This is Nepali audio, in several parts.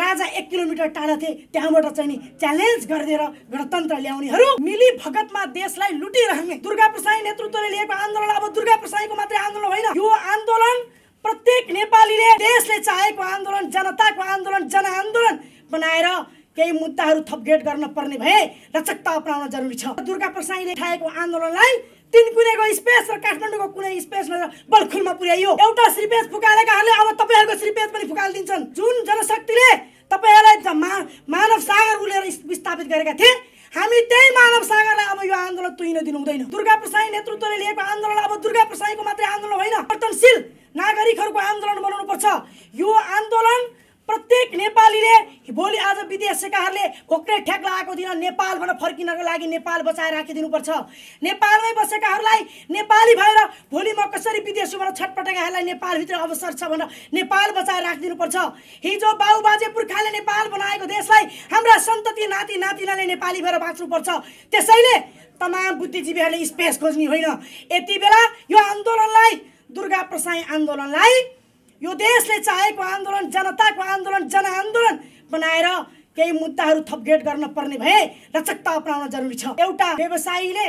राजा एक किलोमिटर टाढा थिए त्यहाँबाट चाहिँ नि च्यालेन्ज गरिदिएर गणतन्त्र ल्याउनेहरू मिली भगतमा देशलाई लुटिरहने दुर्गा प्रसाई नेतृत्वले लिएको आन्दोलन अब दुर्गा प्रसाईको मात्रै आन्दोलन होइन यो आन्दोलन प्रत्येक नेपालीले देशले चाहेको आन्दोलन जनताको आन्दोलन जनआन्दोलन बनाएर केही मुद्दाहरू थपघेट गर्न पर्ने भए लचकता अपनाउन जरुरी छ दुर्गा प्रसाईले उठाएको आन्दोलनलाई तिन कुनैको स्पेस र काठमाडौँको कुनै स्पेस बलखुलमा पुर्याइयो एउटा श्रीपेज फुकालेकाहरूले अब तपाईँहरूको श्रीपेज पनि दिन्छन् जुन जनशक्तिले तपाईँहरूलाई मा मानव सागर उलेर विस्थापित गरेका थिए हामी त्यही मानव सागरलाई अब यो आन्दोलन तुइन दिनु हुँदैन दुर्गा प्रसाई नेतृत्वले लिएको आन्दोलन अब दुर्गा प्रसाईको मात्रै आन्दोलन होइन परिवर्तनशील नागरिकहरूको आन्दोलन बनाउनु पर्छ यो आन्दोलन प्रत्येक नेपालीले भोलि आज विदेशकाहरूले घोक्रे ठ्याक लगाएको दिन नेपालबाट फर्किनको लागि नेपाल बचाएर राखिदिनुपर्छ नेपालमै बसेकाहरूलाई नेपाली भएर भोलि म कसरी विदेशीबाट छटपटेकाहरूलाई नेपालभित्र अवसर छ भनेर नेपाल बचाएर राखिदिनुपर्छ हिजो बाउ बाजे पुर्खाले नेपाल बनाएको देशलाई हाम्रा सन्तति नाति नातिनाले नेपाली भएर बाँच्नुपर्छ त्यसैले तमाम बुद्धिजीवीहरूले स्पेस खोज्ने होइन यति बेला यो आन्दोलनलाई दुर्गा प्रसाई आन्दोलनलाई यो देशले चाहेको आन्दोलन जनताको आन्दोलन जनआन्दोलन बनाएर केही मुद्दाहरू थपघेट गर्न पर्ने भए लचकता अपनाउन जरुरी छ एउटा व्यवसायीले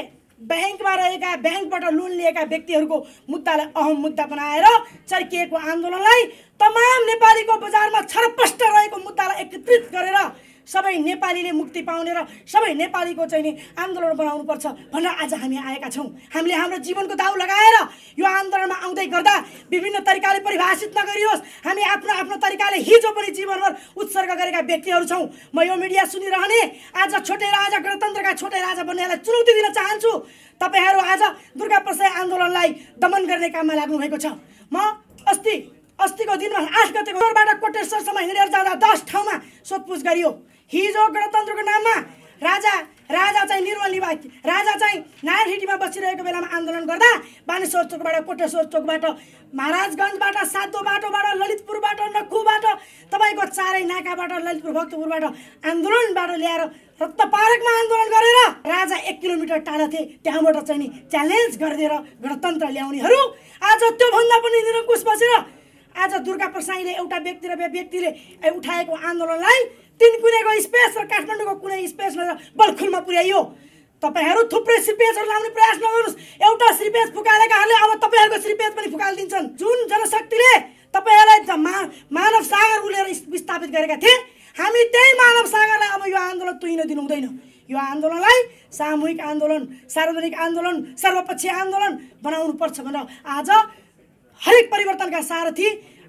ब्याङ्कमा रहेका ब्याङ्कबाट लोन लिएका व्यक्तिहरूको मुद्दालाई अहम मुद्दा बनाएर चर्किएको आन्दोलनलाई तमाम नेपालीको बजारमा छरपष्ट रहेको मुद्दालाई एकत्रित गरेर सबै नेपालीले मुक्ति पाउने र सबै नेपालीको चाहिँ नि आन्दोलन बनाउनुपर्छ भनेर आज हामी आएका छौँ हामीले हाम्रो जीवनको दाउ लगाएर यो आन्दोलनमा आउँदै गर्दा विभिन्न तरिकाले परिभाषित नगरियोस् हामी आफ्नो आफ्नो तरिकाले हिजो पनि जीवनभर उत्सर्ग गरेका व्यक्तिहरू छौँ म यो मिडिया सुनिरहने आज छोटे राजा गणतन्त्रका छोटे राजा बन्नेलाई चुनौती दिन चाहन्छु तपाईँहरू आज दुर्गा प्रसाद आन्दोलनलाई दमन गर्ने काममा लाग्नुभएको छ म अस्ति अस्तिको दिनमा आठ गतेको कोटेश्वरसम्म हिँडेर जाँदा दस ठाउँमा सोधपुछ गरियो हिजो गणतन्त्रको नाममा राजा राजा चाहिँ निर्मली बाकी राजा चाहिँ नारायणहिटीमा बसिरहेको बेलामा आन्दोलन गर्दा बानेश्वर चोकबाट कोटेश्वर चोकबाट महाराजगञ्जबाट सातो बाटोबाट ललितपुरबाट नखुबाट तपाईँको चारै नाकाबाट ललितपुर भक्तपुरबाट आन्दोलनबाट ल्याएर रत्त पारकमा आन्दोलन गरेर राजा एक किलोमिटर टाढा थिए त्यहाँबाट चाहिँ नि च्यालेन्ज गरिदिएर गणतन्त्र ल्याउनेहरू आज त्योभन्दा पनि निरङ्कुश बसेर आज दुर्गा प्रसाईले एउटा व्यक्ति र व्यक्तिले उठाएको आन्दोलनलाई तिन कुनैको स्पेस र काठमाडौँको कुनै स्पेस भनेर बलखुलमा पुर्याइयो तपाईँहरू थुप्रै सिपेजहरू लाउने प्रयास नगर्नुहोस् एउटा सिपेज फुकालेकाहरूले अब तपाईँहरूको सिपेज पनि फुकालिदिन्छन् जुन जनशक्तिले तपाईँहरूलाई मा मानव सागर उलेर विस्थापित गरेका थिए हामी त्यही मानव सागरलाई अब यो आन्दोलन तुहिन दिनु हुँदैन यो आन्दोलनलाई सामूहिक आन्दोलन सार्वजनिक आन्दोलन सर्वपक्षीय आन्दोलन बनाउनुपर्छ भनेर आज हरेक परिवर्तनका सारथी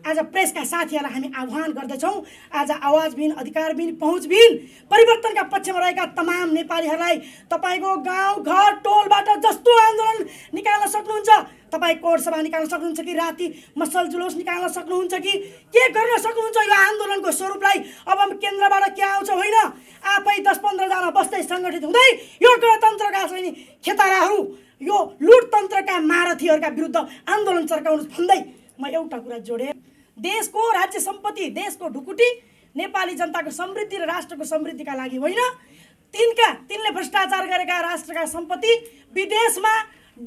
आज प्रेसका साथीहरूलाई हामी आह्वान गर्दछौँ आज आवाजबिन अधिकारबिन पहुँचबिन परिवर्तनका पक्षमा रहेका तमाम नेपालीहरूलाई तपाईँको गाउँ घर टोलबाट जस्तो आन्दोलन निकाल्न सक्नुहुन्छ तपाईँ कोर्ट सभा निकाल्न सक्नुहुन्छ कि राति मसल जुलुस निकाल्न सक्नुहुन्छ कि के गर्न सक्नुहुन्छ यो आन्दोलनको स्वरूपलाई अब केन्द्रबाट के आउँछ होइन आफै दस पन्ध्रजना बस्दै सङ्गठित हुँदै यो गणतन्त्रका चाहिँ खेताराहरू यो लुटतन्त्रका महारथीहरूका विरुद्ध आन्दोलन चर्काउनु भन्दै म एउटा कुरा जोडेँ देशको राज्य सम्पत्ति देशको ढुकुटी नेपाली जनताको समृद्धि र राष्ट्रको समृद्धिका लागि होइन तिनका तिनले भ्रष्टाचार गरेका राष्ट्रका सम्पत्ति विदेशमा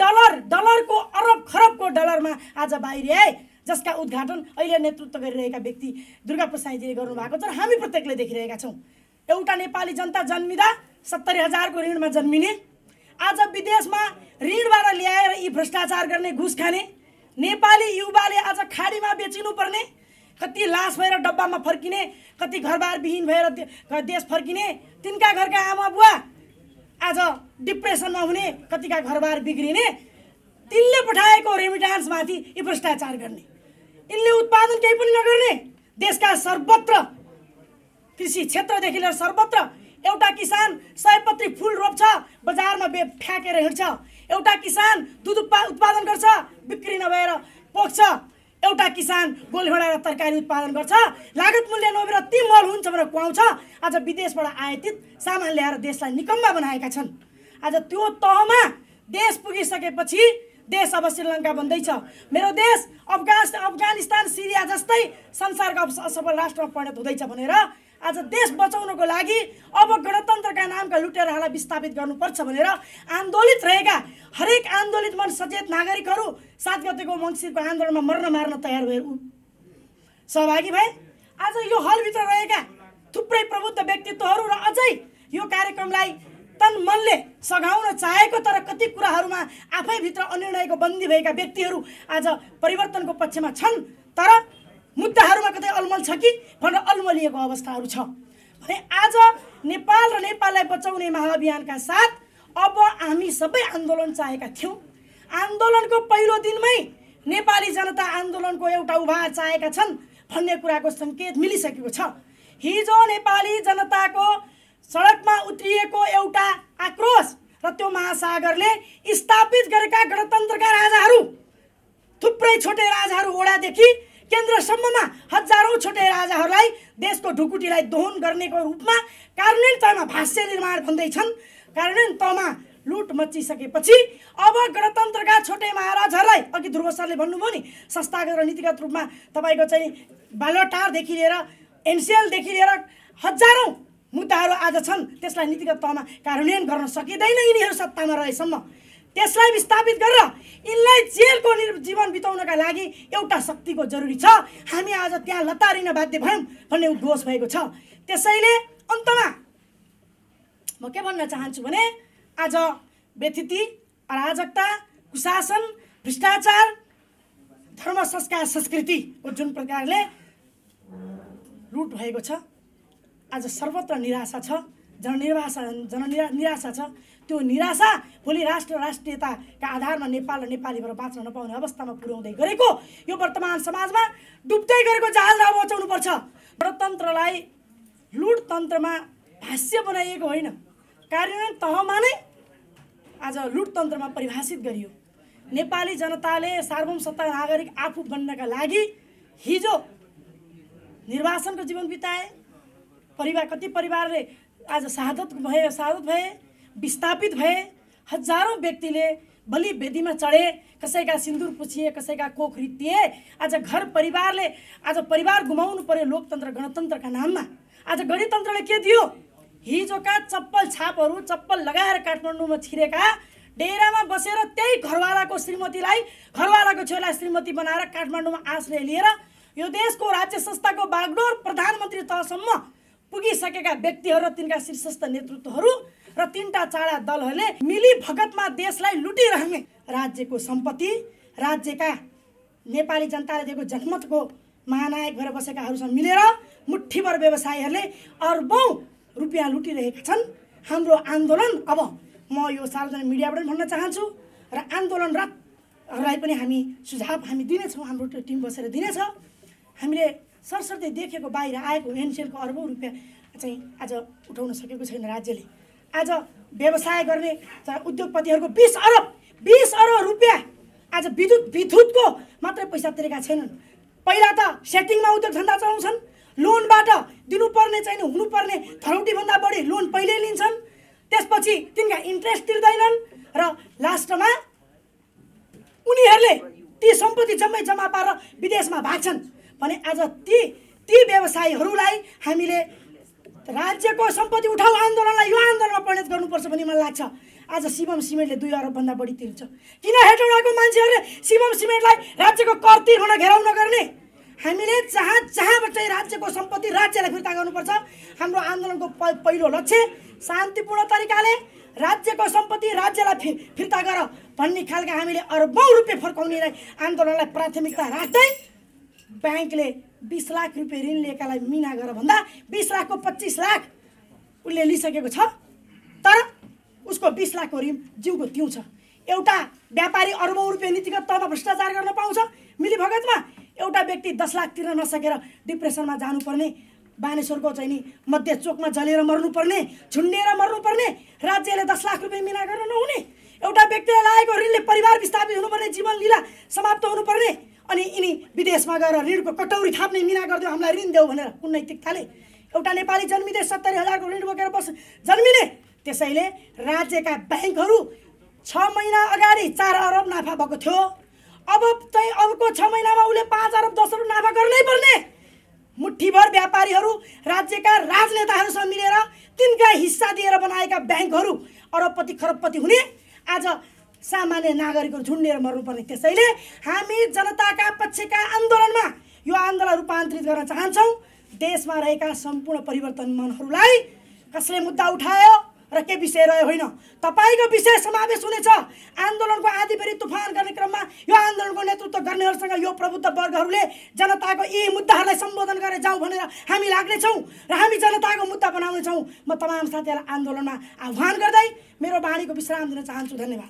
डलर डलरको अरब खरबको डलरमा आज बाहिर आए जसका उद्घाटन अहिले नेतृत्व गरिरहेका व्यक्ति दुर्गा प्रसाईजीले गर्नुभएको तर हामी प्रत्येकले देखिरहेका छौँ एउटा नेपाली जनता जन्मिँदा सत्तरी हजारको ऋणमा जन्मिने आज विदेशमा ऋणबाट ल्याएर यी भ्रष्टाचार गर्ने घुस खाने नेपाली युवाले आज खाडीमा बेचिनुपर्ने कति लास भएर डब्बामा फर्किने कति घरबार विहीन भएर देश फर्किने तिनका घरका आमा बुवा आज डिप्रेसनमा हुने कतिका घरबार बिग्रिने तिनले पठाएको रेमिटान्समाथि भ्रष्टाचार गर्ने यिनले उत्पादन केही पनि नगर्ने देशका सर्वत्र कृषि क्षेत्रदेखि लिएर सर्वत्र एउटा किसान सयपत्री फुल रोप्छ बजारमा बे फ्याँकेर हिँड्छ एउटा किसान दुध उत्पा उत्पादन गर्छ बिक्री नभएर पोख्छ एउटा किसान गोलभेडा तरकारी उत्पादन गर्छ लागत मूल्य नभएर ती मल हुन्छ भनेर कुहाउँछ आज विदेशबाट आयातित सामान ल्याएर देशलाई निकम्बा बनाएका छन् आज त्यो तहमा देश पुगिसकेपछि देश अब श्रीलङ्का बन्दैछ मेरो देश अफगास अफगानिस्तान सिरिया जस्तै संसारको असफल राष्ट्रमा परिणत हुँदैछ भनेर आज देश बचाउनको लागि अब गणतन्त्रका नामका लुटेराहरूलाई विस्थापित गर्नुपर्छ भनेर आन्दोलित रहेका हरेक आन्दोलित मन सचेत नागरिकहरू सात गतेको मङ्सिरको आन्दोलनमा मर्न मार्न तयार भए सहभागी भए आज यो हलभित्र रहेका थुप्रै प्रबुद्ध व्यक्तित्वहरू र अझै यो कार्यक्रमलाई तन मनले सघाउन चाहेको तर कति कुराहरूमा आफैभित्र अनिर्णयको बन्दी भएका व्यक्तिहरू आज परिवर्तनको पक्षमा छन् तर मुद्दाहरूमा कतै अलमल छ कि भनेर अलमलिएको अवस्थाहरू छ भने आज नेपाल र नेपाललाई बचाउने महाअभियानका साथ अब हामी सबै आन्दोलन चाहेका थियौँ आन्दोलनको पहिलो दिनमै नेपाली जनता आन्दोलनको एउटा उभार चाहेका छन् भन्ने कुराको सङ्केत मिलिसकेको छ हिजो नेपाली जनताको सडकमा उत्रिएको एउटा आक्रोश र त्यो महासागरले स्थापित गरेका गणतन्त्रका राजाहरू थुप्रै छोटे राजाहरू ओडादेखि केन्द्रसम्ममा हजारौँ छोटे राजाहरूलाई देशको ढुकुटीलाई दोहन गर्नेको रूपमा कार्यान्वयन तहमा भाष्य निर्माण भन्दैछन् कार्यान्वयन तहमा लुट मचिसकेपछि अब गणतन्त्रका छोटे महाराजहरूलाई अघि ध्रुव सरले भन्नुभयो नि संस्थागत र नीतिगत रूपमा तपाईँको चाहिँ बालोटारदेखि लिएर एनसिएलदेखि लिएर हजारौँ मुद्दाहरू आज छन् त्यसलाई नीतिगत तहमा कार्यान्वयन गर्न सकिँदैन यिनीहरू सत्तामा रहेसम्म त्यसलाई विस्थापित गरेर यिनलाई जेलको जीवन बिताउनका लागि एउटा शक्तिको जरुरी छ हामी आज त्यहाँ लतारिन बाध्य भयौँ भन्ने उद्घोष भएको छ त्यसैले अन्तमा म के भन्न चाहन्छु भने आज व्यथिति अराजकता कुशासन भ्रष्टाचार धर्म संस्कार संस्कृतिको जुन प्रकारले लुट भएको छ आज सर्वत्र निराशा छ जननिर्वासा जननिरा निराशा छ त्यो निराशा भोलि राष्ट्र राष्ट्रियताका आधारमा नेपाल र नेपालीबाट बाँच्न नपाउने अवस्थामा पुर्याउँदै गरेको यो वर्तमान समाजमा डुब्दै गरेको र बचाउनुपर्छ गणतन्त्रलाई लुटतन्त्रमा भाष्य बनाइएको होइन कार्यान्वयन तहमा नै आज लुटतन्त्रमा परिभाषित गरियो नेपाली जनताले सार्वभौम सत्ता नागरिक आफू बन्नका लागि हिजो निर्वाचनको जीवन बिताए परिवार कति परिवारले आज साधत भए साधत भए विस्थापित भए हजारौँ व्यक्तिले बलि वेदीमा चढे कसैका सिन्दुर पुछिए कसैका कोख रित्तिए आज घर परिवारले आज परिवार गुमाउनु पर्यो लोकतन्त्र गणतन्त्रका नाममा आज गणतन्त्रले के दियो हिजोका चप्पल छापहरू चप्पल लगाएर काठमाडौँमा छिरेका डेरामा बसेर त्यही घरवालाको श्रीमतीलाई घरवालाको छोरालाई श्रीमती बनाएर काठमाडौँमा आश्रय लिएर यो देशको राज्य संस्थाको बागडोर प्रधानमन्त्री तहसम्म पुगिसकेका व्यक्तिहरू र तिनका शीर्षस्थ नेतृत्वहरू र तिनवटा चाडा दलहरूले मिली भगतमा देशलाई लुटिरहने राज्यको सम्पत्ति राज्यका नेपाली जनताले दिएको जनमतको महानायक भएर बसेकाहरूसँग मिलेर मुठीभर व्यवसायीहरूले अर्बौँ रुपियाँ लुटिरहेका छन् हाम्रो आन्दोलन अब म यो सार्वजनिक मिडियाबाट पनि भन्न चाहन्छु र आन्दोलनरतहरूलाई पनि हामी सुझाव हामी दिनेछौँ हाम्रो टिम बसेर दिनेछ हामीले सरस्वती देखेको बाहिर आएको एनसेलको अर्बौँ रुपियाँ चाहिँ आज उठाउन सकेको छैन राज्यले आज व्यवसाय गर्ने उद्योगपतिहरूको बिस अरब बिस अरब रुपियाँ आज विद्युत विद्युतको मात्रै पैसा तिरेका छैनन् पहिला त सेटिङमा उद्योग धन्दा चलाउँछन् लोनबाट दिनुपर्ने चाहिँ हुनुपर्ने थरौटीभन्दा बढी लोन पहिल्यै लिन्छन् त्यसपछि तिनका इन्ट्रेस्ट तिर्दैनन् र लास्टमा उनीहरूले ती सम्पत्ति जम्मै जम्मा पारेर विदेशमा भाग्छन् भने आज ती ती व्यवसायीहरूलाई हामीले राज्यको सम्पत्ति उठाउ आन्दोलनलाई यो आन्दोलनमा परिणत गर्नुपर्छ भन्ने मलाई लाग्छ आज शिवम सिमेन्टले दुई अरबभन्दा बढी तिर्छ किन हेटौँडाको मान्छेहरूले शिवम सिमेन्टलाई राज्यको कर तिर्न घेराउ नगर्ने हामीले जहाँ जहाँबाट चाहिँ राज्यको सम्पत्ति राज्यलाई फिर्ता गर्नुपर्छ हाम्रो आन्दोलनको प पहिलो लक्ष्य शान्तिपूर्ण तरिकाले राज्यको सम्पत्ति राज्यलाई फि फिर्ता गर भन्ने खालका हामीले अरबौँ रुपियाँ फर्काउनेलाई आन्दोलनलाई प्राथमिकता राख्दै ब्याङ्कले बिस लाख रुपियाँ ऋण लिएकालाई मिना गर भन्दा बिस लाखको पच्चिस लाख उसले लिइसकेको छ तर उसको बिस लाखको ऋण जिउको तिउँ छ एउटा व्यापारी अर्बौँ रुपियाँ नीतिगत तहमा भ्रष्टाचार गर्न पाउँछ मिलीभगतमा एउटा व्यक्ति दस लाख तिर्न नसकेर डिप्रेसनमा जानुपर्ने बानेश्वरको चाहिँ नि मध्य चोकमा जलेर मर्नुपर्ने छुन्डिएर मर्नुपर्ने राज्यले दस लाख रुपियाँ मिना गर्न नहुने एउटा व्यक्तिलाई लागेको ऋणले परिवार विस्थापित हुनुपर्ने जीवन लिला समाप्त हुनुपर्ने अनि यिनी विदेशमा गएर ऋणको कटौरी थाप्ने मिना गरिदियो हामीलाई ऋण देऊ भनेर उन्नैतिक एउटा नेपाली जन्मिँदै सत्तरी हजारको ऋण बोकेर बस जन्मिने त्यसैले राज्यका ब्याङ्कहरू छ महिना अगाडि चार अरब नाफा भएको थियो अब चाहिँ अबको छ महिनामा उसले पाँच अरब दस अरब नाफा गर्नै पर्ने मुठीभर व्यापारीहरू राज्यका राजनेताहरूसँग मिलेर तिनका हिस्सा दिएर बनाएका ब्याङ्कहरू अरबपति खरबपति हुने आज सामान्य नागरिकहरू झुन्डिएर मर्नुपर्ने त्यसैले हामी जनताका पक्षका आन्दोलनमा यो आन्दोलन रूपान्तरित गर्न चाहन्छौँ देशमा रहेका सम्पूर्ण परिवर्तन मनहरूलाई कसले मुद्दा उठायो र के विषय रह्यो होइन तपाईँको विषय समावेश हुनेछ आन्दोलनको आधी फेरि तुफान गर्ने क्रममा यो आन्दोलनको नेतृत्व गर्नेहरूसँग यो प्रबुद्ध वर्गहरूले जनताको यी मुद्दाहरूलाई सम्बोधन गरेर जाउँ भनेर हामी लाग्नेछौँ र हामी जनताको मुद्दा बनाउनेछौँ म तमाम साथीहरूलाई आन्दोलनमा आह्वान गर्दै मेरो बाणीको विश्राम दिन चाहन्छु धन्यवाद